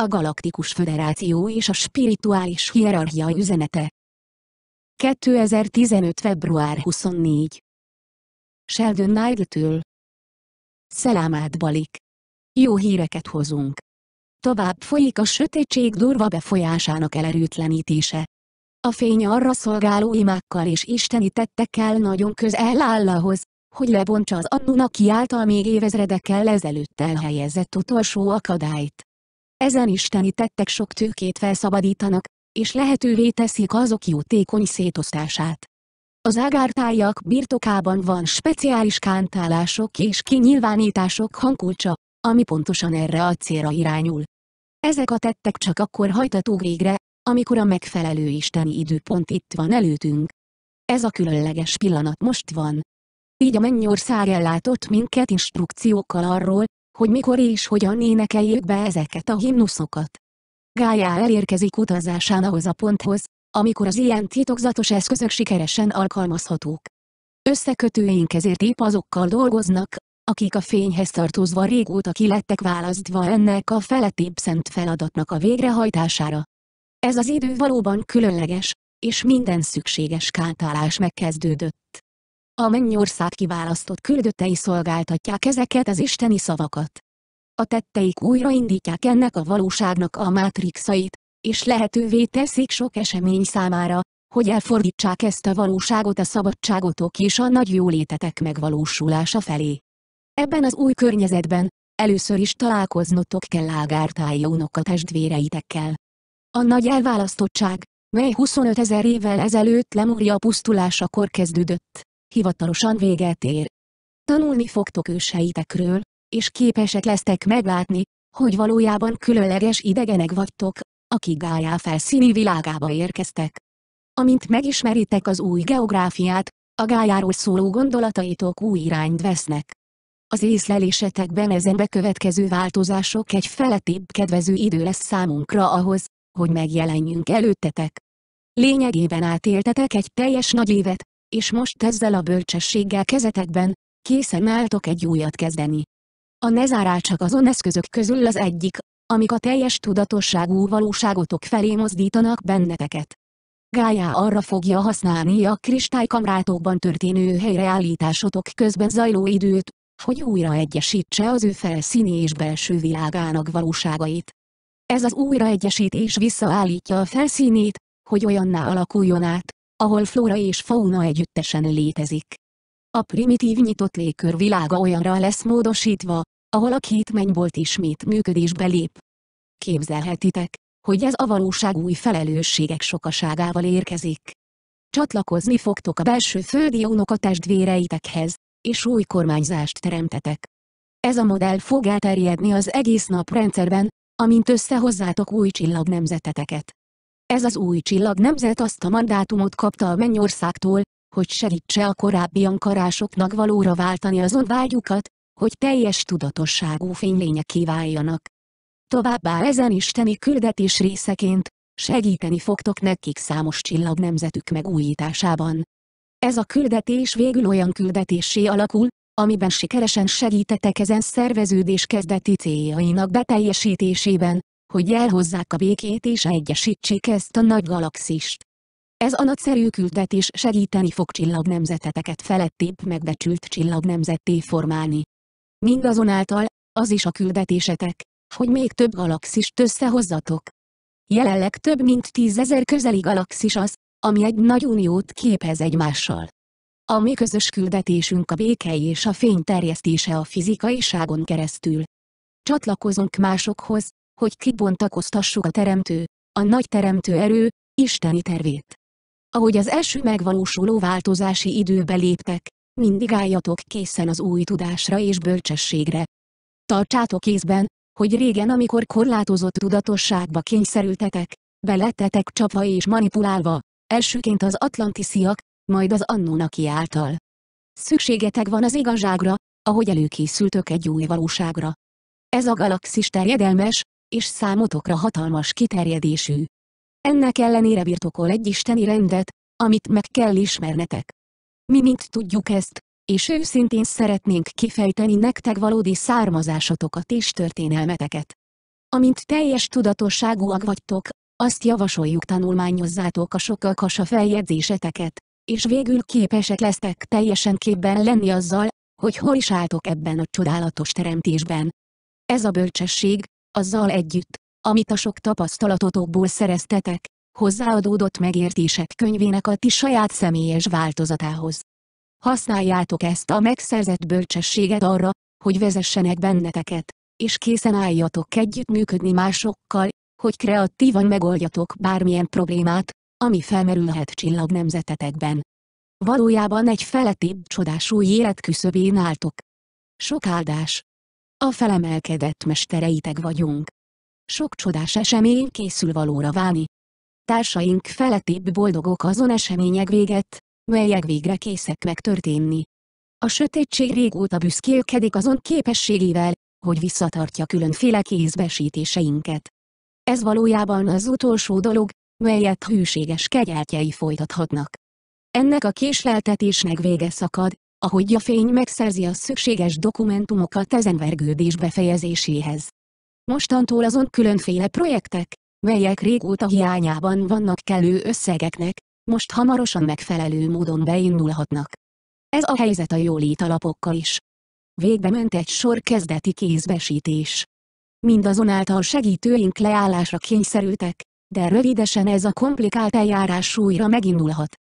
a Galaktikus Föderáció és a Spirituális Hierarchia üzenete. 2015. február 24. Sheldon Nigel-től. Szelámát balik. Jó híreket hozunk. Tovább folyik a sötétség durva befolyásának elerőtlenítése. A fény arra szolgáló imákkal és isteni tettekkel nagyon közel áll ahhoz, hogy lebontsa az annunak által még évezredekkel ezelőtt elhelyezett utolsó akadályt. Ezen isteni tettek sok tőkét felszabadítanak, és lehetővé teszik azok jótékony szétosztását. Az ágártájak birtokában van speciális kántálások és kinyilvánítások hangkulcsa, ami pontosan erre a célra irányul. Ezek a tettek csak akkor hajtatók végre, amikor a megfelelő isteni időpont itt van előtünk. Ez a különleges pillanat most van. Így a mennyország ellátott minket instrukciókkal arról, hogy mikor és hogyan énekeljük be ezeket a himnuszokat. Gája elérkezik utazásán ahhoz a ponthoz, amikor az ilyen titokzatos eszközök sikeresen alkalmazhatók. Összekötőink ezért épp azokkal dolgoznak, akik a fényhez tartozva régóta kilettek választva ennek a feletébb szent feladatnak a végrehajtására. Ez az idő valóban különleges, és minden szükséges kátálás megkezdődött. A mennyország kiválasztott küldöttei szolgáltatják ezeket az isteni szavakat. A tetteik újraindítják ennek a valóságnak a mátrixait, és lehetővé teszik sok esemény számára, hogy elfordítsák ezt a valóságot a szabadságotok és a nagy jólétetek megvalósulása felé. Ebben az új környezetben, először is találkoznotok kell ágártáji testvéreitekkel. A nagy elválasztottság, mely 25 ezer évvel ezelőtt Lemúria pusztulásakor kezdődött, hivatalosan véget ér. Tanulni fogtok őseitekről, és képesek lesztek meglátni, hogy valójában különleges idegenek vagytok, akik Gájá felszíni világába érkeztek. Amint megismeritek az új geográfiát, a Gájáról szóló gondolataitok új irányt vesznek. Az észlelésetekben ezen bekövetkező változások egy feletibb kedvező idő lesz számunkra ahhoz, hogy megjelenjünk előttetek. Lényegében átéltetek egy teljes nagy évet, és most ezzel a bölcsességgel kezetekben, készen álltok egy újat kezdeni. A nezárál csak azon eszközök közül az egyik, amik a teljes tudatosságú valóságotok felé mozdítanak benneteket. Gája arra fogja használni a kristálykamrátokban történő helyreállításotok közben zajló időt, hogy újra egyesítse az ő felszíni és belső világának valóságait. Ez az újraegyesítés visszaállítja a felszínét, hogy olyanná alakuljon át, ahol flóra és fauna együttesen létezik. A primitív nyitott légkör világa olyanra lesz módosítva, ahol a két mennybolt ismét működésbe lép. Képzelhetitek, hogy ez a valóság új felelősségek sokaságával érkezik. Csatlakozni fogtok a belső földi unokatestvéreitekhez, és új kormányzást teremtetek. Ez a modell fog elterjedni az egész naprendszerben, amint összehozzátok új csillagnemzeteteket. Ez az új csillag nemzet azt a mandátumot kapta a mennyországtól, hogy segítse a korábbi ankarásoknak valóra váltani azon vágyukat, hogy teljes tudatosságú fénylények váljanak. Továbbá ezen isteni küldetés részeként, segíteni fogtok nekik számos csillag nemzetük megújításában. Ez a küldetés végül olyan küldetésé alakul, amiben sikeresen segítetek ezen szerveződés kezdeti céljainak beteljesítésében, hogy elhozzák a békét és egyesítsék ezt a nagy galaxist. Ez a nagyszerű küldetés segíteni fog csillagnemzeteteket felettébb megbecsült csillagnemzetté formálni. Mindazonáltal, az is a küldetésetek, hogy még több galaxist összehozzatok. Jelenleg több mint tízezer közeli galaxis az, ami egy nagy uniót képez egymással. A mi közös küldetésünk a béke és a fény terjesztése a ságon keresztül. Csatlakozunk másokhoz, hogy kibontakoztassuk a Teremtő, a nagy Teremtő erő, Isteni tervét. Ahogy az első megvalósuló változási időbe léptek, mindig álljatok készen az új tudásra és bölcsességre. Tartsátok észben, hogy régen amikor korlátozott tudatosságba kényszerültetek, belettetek csapva és manipulálva, elsőként az atlantisziak, majd az annónaki által. Szükségetek van az igazságra, ahogy előkészültök egy új valóságra. Ez a galaxis terjedelmes, és számotokra hatalmas kiterjedésű. Ennek ellenére birtokol egy isteni rendet, amit meg kell ismernetek. Mi mind tudjuk ezt, és őszintén szeretnénk kifejteni nektek valódi származásotokat és történelmeteket. Amint teljes tudatosságúak vagytok, azt javasoljuk tanulmányozzátok a sokkal feljegyzéseteket, és végül képesek lesztek teljesen képben lenni azzal, hogy hol is álltok ebben a csodálatos teremtésben. Ez a bölcsesség, azzal együtt, amit a sok tapasztalatotokból szereztetek, hozzáadódott megértések könyvének a ti saját személyes változatához. Használjátok ezt a megszerzett bölcsességet arra, hogy vezessenek benneteket, és készen álljatok együttműködni másokkal, hogy kreatívan megoldjatok bármilyen problémát, ami felmerülhet csillag nemzetetekben. Valójában egy felettébb csodás új életküszöbén álltok. Sok áldás! a felemelkedett mestereitek vagyunk. Sok csodás esemény készül valóra válni. Társaink feletébb boldogok azon események véget, melyek végre készek megtörténni. A sötétség régóta büszkélkedik azon képességével, hogy visszatartja különféle kézbesítéseinket. Ez valójában az utolsó dolog, melyet hűséges kegyeltjei folytathatnak. Ennek a késleltetésnek vége szakad, ahogy a fény megszerzi a szükséges dokumentumokat ezen vergődés befejezéséhez. Mostantól azon különféle projektek, melyek régóta hiányában vannak kellő összegeknek, most hamarosan megfelelő módon beindulhatnak. Ez a helyzet a jólét alapokkal is. Végbe ment egy sor kezdeti kézbesítés. Mindazonáltal segítőink leállásra kényszerültek, de rövidesen ez a komplikált eljárás újra megindulhat.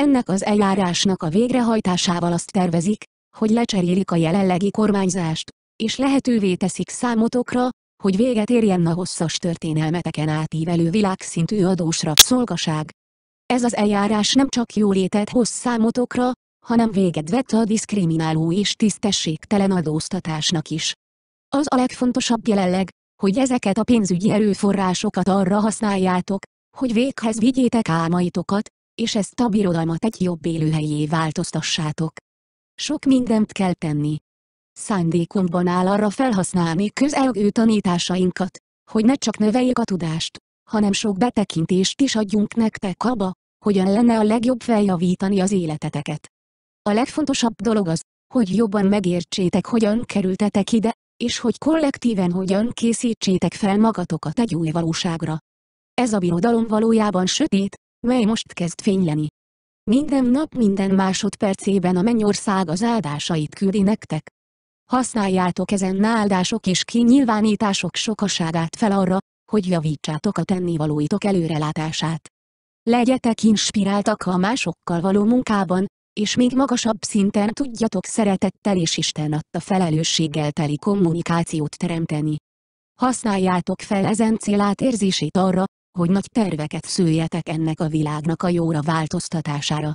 Ennek az eljárásnak a végrehajtásával azt tervezik, hogy lecserélik a jelenlegi kormányzást, és lehetővé teszik számotokra, hogy véget érjen a hosszas történelmeteken átívelő világszintű adós rabszolgaság. Ez az eljárás nem csak jólétet hoz számotokra, hanem véget vett a diszkrimináló és tisztességtelen adóztatásnak is. Az a legfontosabb jelenleg, hogy ezeket a pénzügyi erőforrásokat arra használjátok, hogy véghez vigyétek álmaitokat, és ezt a birodalmat egy jobb élőhelyé változtassátok. Sok mindent kell tenni. Szándékunkban áll arra felhasználni közelgő tanításainkat, hogy ne csak növeljük a tudást, hanem sok betekintést is adjunk nektek abba, hogyan lenne a legjobb feljavítani az életeteket. A legfontosabb dolog az, hogy jobban megértsétek hogyan kerültetek ide, és hogy kollektíven hogyan készítsétek fel magatokat egy új valóságra. Ez a birodalom valójában sötét, mely most kezd fényleni. Minden nap minden másodpercében a mennyország az áldásait küldi nektek. Használjátok ezen áldások és kinyilvánítások sokaságát fel arra, hogy javítsátok a tennivalóitok előrelátását. Legyetek inspiráltak a másokkal való munkában, és még magasabb szinten tudjatok szeretettel és Isten adta felelősséggel teli kommunikációt teremteni. Használjátok fel ezen célát érzését arra, hogy nagy terveket szüljetek ennek a világnak a jóra változtatására.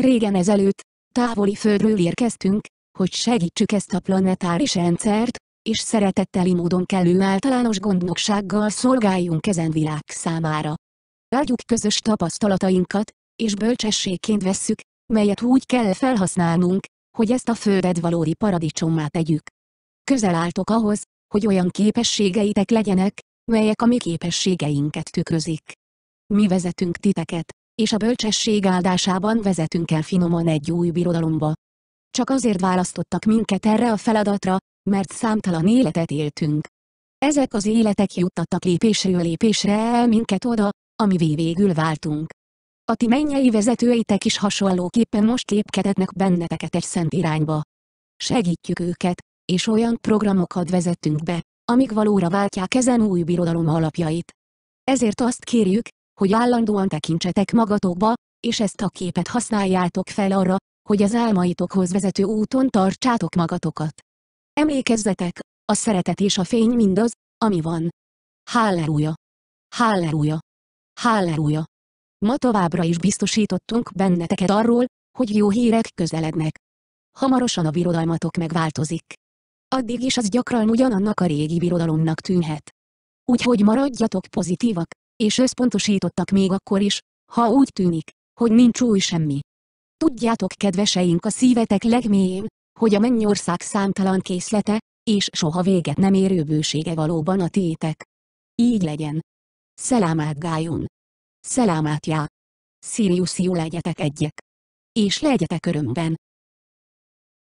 Régen ezelőtt, távoli földről érkeztünk, hogy segítsük ezt a planetáris rendszert, és szeretetteli módon kellő általános gondnoksággal szolgáljunk ezen világ számára. Áldjuk közös tapasztalatainkat, és bölcsességként vesszük, melyet úgy kell felhasználnunk, hogy ezt a földet valódi paradicsommá tegyük. Közel álltok ahhoz, hogy olyan képességeitek legyenek, melyek a mi képességeinket tükrözik. Mi vezetünk titeket, és a bölcsesség áldásában vezetünk el finoman egy új birodalomba. Csak azért választottak minket erre a feladatra, mert számtalan életet éltünk. Ezek az életek juttattak lépésről lépésre el minket oda, amivé végül váltunk. A ti mennyei vezetőitek is hasonlóképpen most lépkedetnek benneteket egy szent irányba. Segítjük őket, és olyan programokat vezettünk be, amíg valóra váltják ezen új birodalom alapjait. Ezért azt kérjük, hogy állandóan tekintsetek magatokba, és ezt a képet használjátok fel arra, hogy az álmaitokhoz vezető úton tartsátok magatokat. Emlékezzetek, a szeretet és a fény mindaz, ami van. Halleluja! Halleluja! Halleluja! Ma továbbra is biztosítottunk benneteket arról, hogy jó hírek közelednek. Hamarosan a birodalmatok megváltozik addig is az gyakran ugyanannak a régi birodalomnak tűnhet. Úgyhogy maradjatok pozitívak, és összpontosítottak még akkor is, ha úgy tűnik, hogy nincs új semmi. Tudjátok kedveseink a szívetek legmélyén, hogy a mennyország számtalan készlete, és soha véget nem érő bősége valóban a tétek. Így legyen. Szelámát Gájun. Szelámát Já. Sirius legyetek egyek. És legyetek örömben.